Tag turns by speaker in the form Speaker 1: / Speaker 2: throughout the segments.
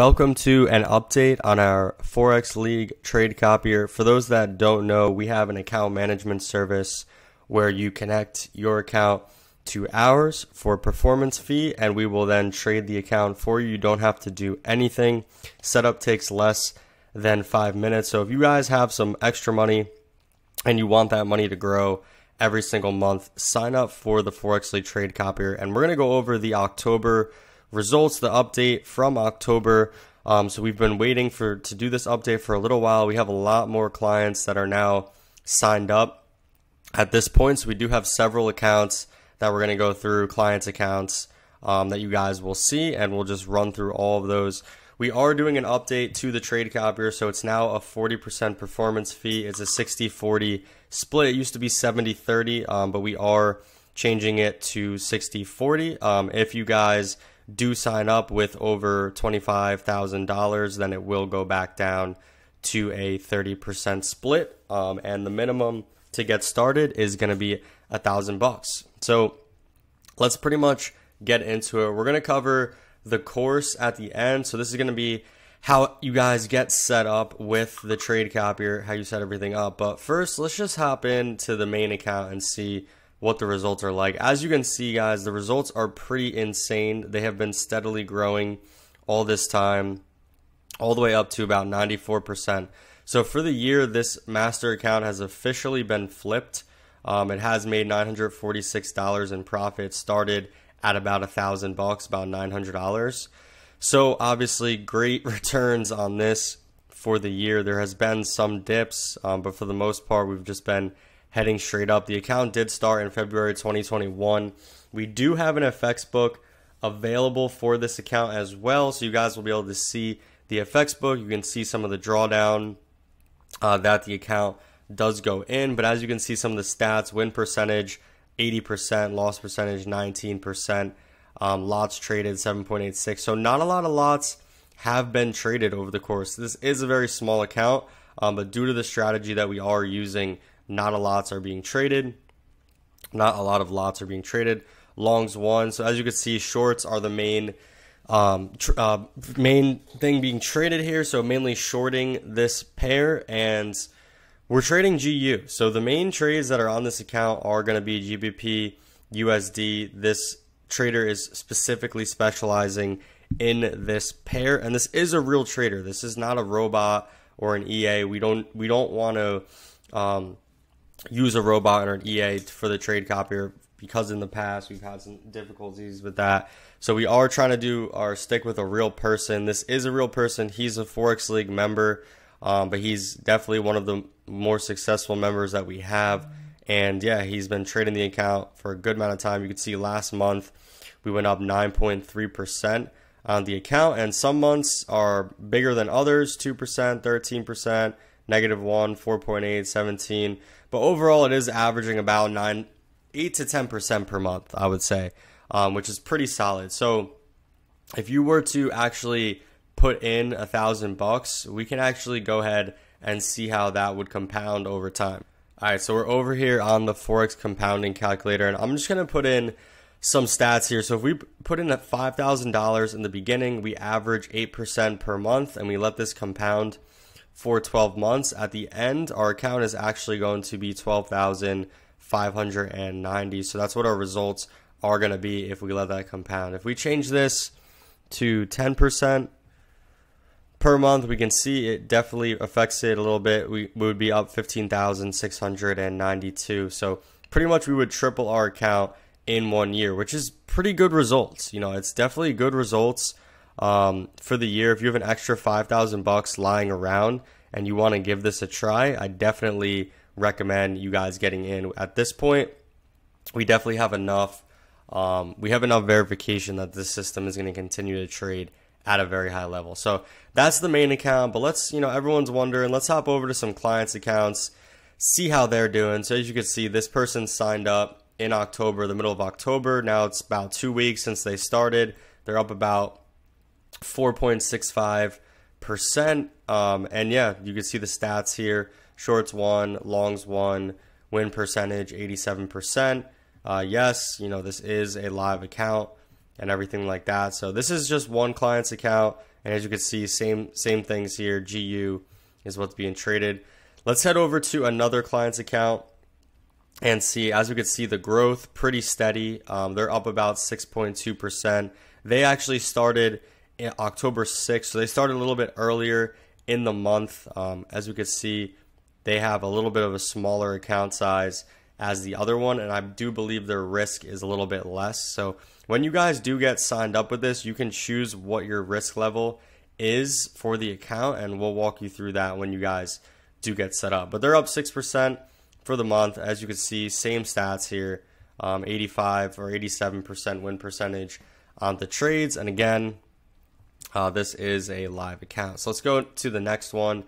Speaker 1: Welcome to an update on our Forex League trade copier. For those that don't know, we have an account management service where you connect your account to ours for performance fee and we will then trade the account for you. You don't have to do anything. Setup takes less than five minutes. So if you guys have some extra money and you want that money to grow every single month, sign up for the Forex League trade copier. And we're going to go over the October results, the update from October. Um, so we've been waiting for to do this update for a little while. We have a lot more clients that are now signed up at this point. So we do have several accounts that we're going to go through, clients accounts um, that you guys will see, and we'll just run through all of those. We are doing an update to the trade copier, so it's now a 40% performance fee. It's a 60-40 split. It used to be 70-30, um, but we are changing it to 60-40. Um, if you guys do sign up with over $25,000, then it will go back down to a 30% split. Um, and the minimum to get started is going to be a thousand bucks. So let's pretty much get into it. We're going to cover the course at the end. So this is going to be how you guys get set up with the trade copier, how you set everything up. But first, let's just hop into the main account and see what the results are like. As you can see, guys, the results are pretty insane. They have been steadily growing all this time, all the way up to about 94%. So for the year, this master account has officially been flipped. Um, it has made $946 in profit, started at about a thousand bucks, about $900. So obviously great returns on this for the year. There has been some dips, um, but for the most part, we've just been heading straight up. The account did start in February 2021. We do have an effects book available for this account as well, so you guys will be able to see the effects book. You can see some of the drawdown uh, that the account does go in, but as you can see, some of the stats win percentage 80%, loss percentage 19%, um, lots traded 7.86. So, not a lot of lots have been traded over the course. This is a very small account, um, but due to the strategy that we are using, not a lots are being traded. Not a lot of lots are being traded. Longs won. So as you can see, shorts are the main um, tr- uh, main thing being traded here. So mainly shorting this pair and we're trading GU. So the main trades that are on this account are going to be GBP, USD. This trader is specifically specializing in this pair and this is a real trader. This is not a robot or an EA. We don't we don't want to um, use a robot or an EA for the trade copier because in the past we've had some difficulties with that. So we are trying to do our stick with a real person. This is a real person. He's a Forex League member, um, but he's definitely one of the more successful members that we have. And yeah, he's been trading the account for a good amount of time. You can see last month we went up 9.3% on the account, and some months are bigger than others 2%, 13% negative 1, 4.8, 17. But overall, it is averaging about 9, 8 to 10% per month, I would say, um, which is pretty solid. So if you were to actually put in a thousand bucks, we can actually go ahead and see how that would compound over time. All right, so we're over here on the Forex compounding calculator, and I'm just gonna put in some stats here. So if we put in $5,000 in the beginning, we average 8% per month and we let this compound for 12 months. At the end, our account is actually going to be 12,590. So that's what our results are going to be if we let that compound. If we change this to 10% per month, we can see it definitely affects it a little bit. We, we would be up 15,692. So pretty much we would triple our account in one year, which is pretty good results. You know, it's definitely good results um, for the year. If you have an extra five thousand bucks lying around and you want to give this a try, I definitely recommend you guys getting in. At this point, we definitely have enough. Um, we have enough verification that this system is going to continue to trade at a very high level. So that's the main account. But let's, you know, everyone's wondering. Let's hop over to some clients' accounts, see how they're doing. So as you can see, this person signed up in October, the middle of October. Now it's about two weeks since they started. They're up about 4.65%. Um, and yeah, you can see the stats here shorts one, longs one, win percentage 87%. Uh, yes, you know, this is a live account and everything like that. So this is just one client's account. And as you can see, same, same things here. GU is what's being traded. Let's head over to another client's account and see, as we can see, the growth pretty steady. Um, they're up about 6.2%. They actually started October 6th. So they started a little bit earlier in the month. Um, as we could see, they have a little bit of a smaller account size as the other one. And I do believe their risk is a little bit less. So when you guys do get signed up with this, you can choose what your risk level is for the account. And we'll walk you through that when you guys do get set up. But they're up 6% for the month. As you can see, same stats here. Um, 85 or 87% win percentage on the trades. And again, uh, this is a live account. So let's go to the next one.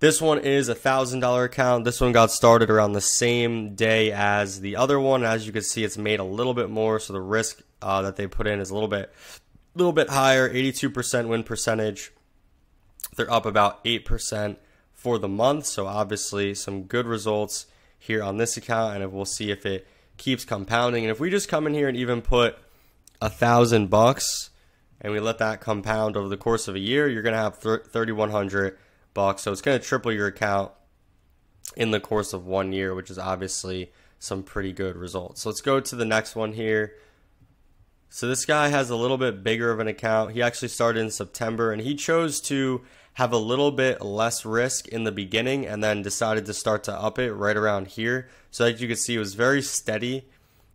Speaker 1: This one is a $1,000 account. This one got started around the same day as the other one. As you can see, it's made a little bit more, so the risk uh, that they put in is a little bit, little bit higher, 82% win percentage. They're up about 8% for the month, so obviously some good results here on this account, and we'll see if it keeps compounding. And if we just come in here and even put a thousand bucks, and we let that compound over the course of a year, you're going to have 3100 bucks. So it's going to triple your account in the course of one year, which is obviously some pretty good results. So let's go to the next one here. So this guy has a little bit bigger of an account. He actually started in September and he chose to have a little bit less risk in the beginning and then decided to start to up it right around here. So as you can see, it was very steady.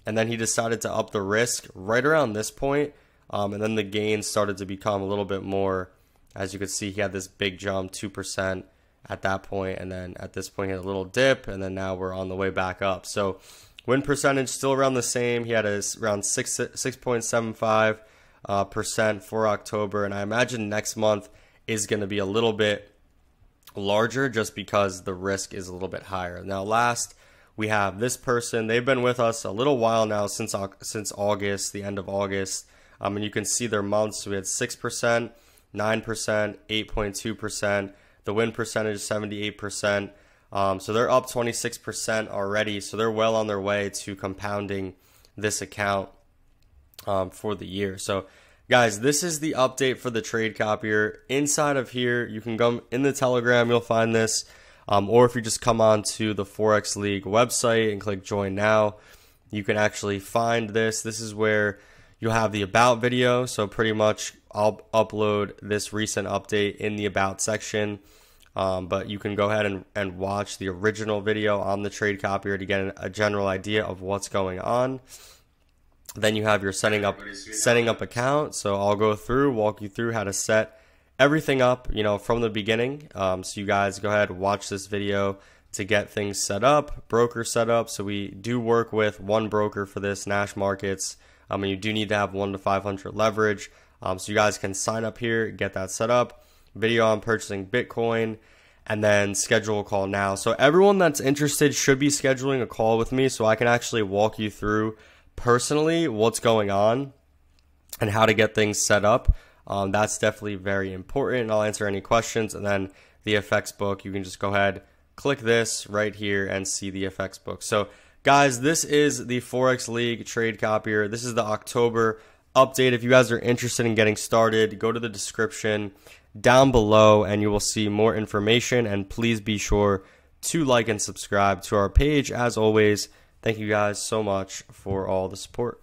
Speaker 1: And then he decided to up the risk right around this point. Um, and then the gains started to become a little bit more. As you can see, he had this big jump, 2% at that point, and then at this point, he had a little dip, and then now we're on the way back up. So win percentage still around the same. He had a, around 6 6.75 uh, percent for October, and I imagine next month is going to be a little bit larger just because the risk is a little bit higher. Now, last we have this person. They've been with us a little while now since since August, the end of August. Um, and you can see their months. So we had 6%, 9%, 8.2%, the win percentage 78%. Um, so they're up 26% already. So they're well on their way to compounding this account um, for the year. So, guys, this is the update for the trade copier. Inside of here, you can come in the Telegram, you'll find this. Um, or if you just come on to the Forex League website and click join now, you can actually find this. This is where You'll have the about video. So pretty much I'll upload this recent update in the about section. Um, but you can go ahead and, and watch the original video on the trade copier to get a general idea of what's going on. Then you have your setting up setting up account. So I'll go through, walk you through how to set everything up, you know, from the beginning. Um, so you guys go ahead, watch this video to get things set up, broker set up. So we do work with one broker for this Nash Markets. I um, mean, you do need to have one to 500 leverage. Um, so you guys can sign up here, get that set up, video on purchasing Bitcoin, and then schedule a call now. So everyone that's interested should be scheduling a call with me so I can actually walk you through personally what's going on and how to get things set up. Um, that's definitely very important. I'll answer any questions and then the effects book, you can just go ahead, click this right here and see the effects book. So Guys, this is the Forex League trade copier. This is the October update. If you guys are interested in getting started, go to the description down below and you will see more information. And please be sure to like and subscribe to our page. As always, thank you guys so much for all the support.